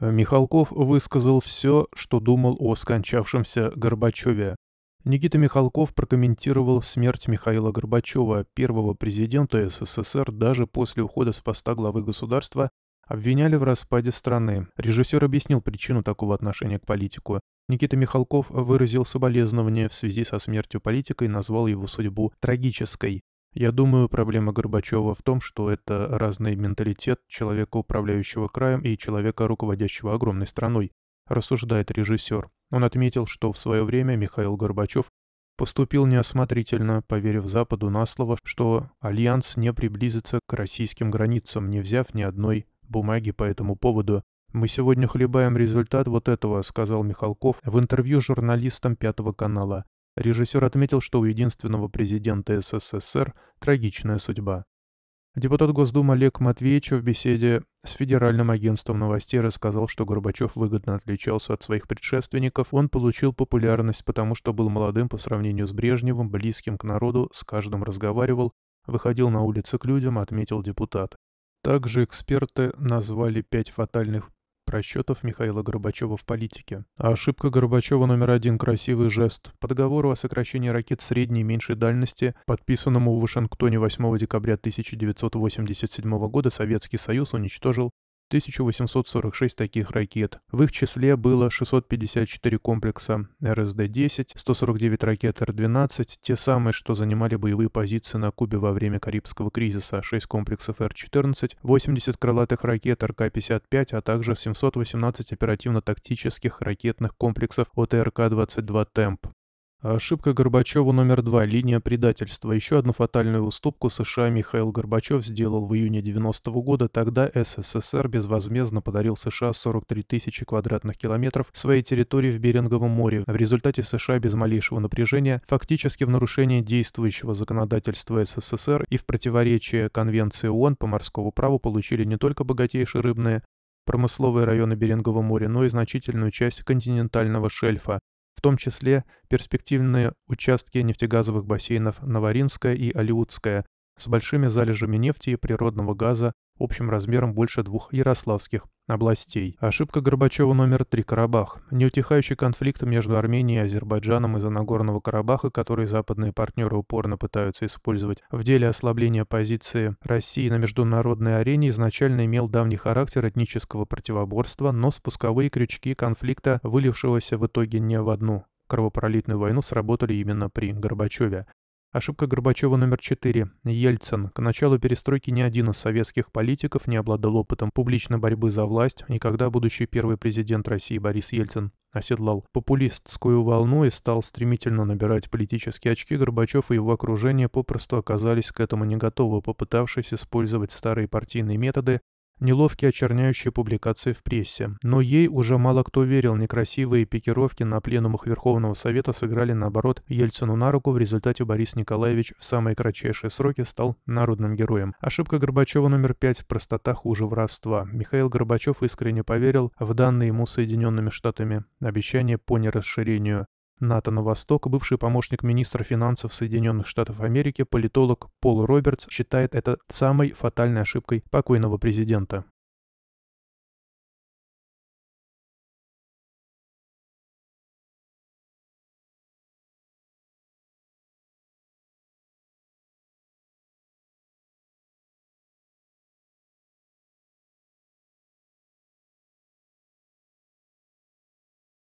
Михалков высказал все, что думал о скончавшемся Горбачеве. Никита Михалков прокомментировал смерть Михаила Горбачева, первого президента СССР даже после ухода с поста главы государства, обвиняли в распаде страны. Режиссер объяснил причину такого отношения к политику. Никита Михалков выразил соболезнования в связи со смертью политика и назвал его судьбу трагической. Я думаю, проблема Горбачева в том, что это разный менталитет человека, управляющего краем, и человека, руководящего огромной страной, рассуждает режиссер. Он отметил, что в свое время Михаил Горбачев поступил неосмотрительно, поверив Западу на слово, что Альянс не приблизится к российским границам, не взяв ни одной бумаги по этому поводу. «Мы сегодня хлебаем результат вот этого», — сказал Михалков в интервью журналистам Пятого канала. Режиссер отметил, что у единственного президента СССР трагичная судьба. Депутат Госдумы Олег Матвеевич в беседе с Федеральным агентством новостей рассказал, что Горбачев выгодно отличался от своих предшественников. Он получил популярность, потому что был молодым по сравнению с Брежневым, близким к народу, с каждым разговаривал, выходил на улицы к людям, отметил депутат. Также эксперты назвали пять фатальных расчетов Михаила Горбачева в политике. А ошибка Горбачева номер один – красивый жест. По договору о сокращении ракет средней и меньшей дальности, подписанному в Вашингтоне 8 декабря 1987 года, Советский Союз уничтожил 1846 таких ракет. В их числе было 654 комплекса РСД-10, 149 ракет Р-12, те самые, что занимали боевые позиции на Кубе во время Карибского кризиса, 6 комплексов Р-14, 80 крылатых ракет РК-55, а также 718 оперативно-тактических ракетных комплексов от РК-22 «Темп». Ошибка Горбачева номер два, линия предательства. Еще одну фатальную уступку США Михаил Горбачев сделал в июне 90 -го года. Тогда СССР безвозмездно подарил США 43 тысячи квадратных километров своей территории в Беринговом море. В результате США без малейшего напряжения, фактически в нарушении действующего законодательства СССР и в противоречие Конвенции ООН по морскому праву получили не только богатейшие рыбные, промысловые районы Берингового моря, но и значительную часть континентального шельфа, в том числе перспективные участки нефтегазовых бассейнов Новоринская и Алиутская с большими залежами нефти и природного газа общим размером больше двух ярославских областей. Ошибка Горбачева номер три Карабах. Неутихающий конфликт между Арменией и Азербайджаном из-за Нагорного Карабаха, который западные партнеры упорно пытаются использовать в деле ослабления позиции России на международной арене, изначально имел давний характер этнического противоборства, но спусковые крючки конфликта, вылившегося в итоге не в одну кровопролитную войну сработали именно при Горбачеве. Ошибка Горбачева номер 4. Ельцин. К началу перестройки ни один из советских политиков не обладал опытом публичной борьбы за власть, и когда будущий первый президент России Борис Ельцин оседлал популистскую волну и стал стремительно набирать политические очки, Горбачев и его окружение попросту оказались к этому не готовы, попытавшись использовать старые партийные методы неловкие очерняющие публикации в прессе. Но ей уже мало кто верил, некрасивые пикировки на пленумах Верховного Совета сыграли наоборот Ельцину на руку, в результате Борис Николаевич в самые кратчайшие сроки стал народным героем. Ошибка Горбачева номер пять – простота хуже воровства. Михаил Горбачев искренне поверил в данные ему Соединенными Штатами обещание по нерасширению НАТО на Восток, бывший помощник министра финансов Соединенных Штатов Америки, политолог Пол Робертс считает это самой фатальной ошибкой покойного президента.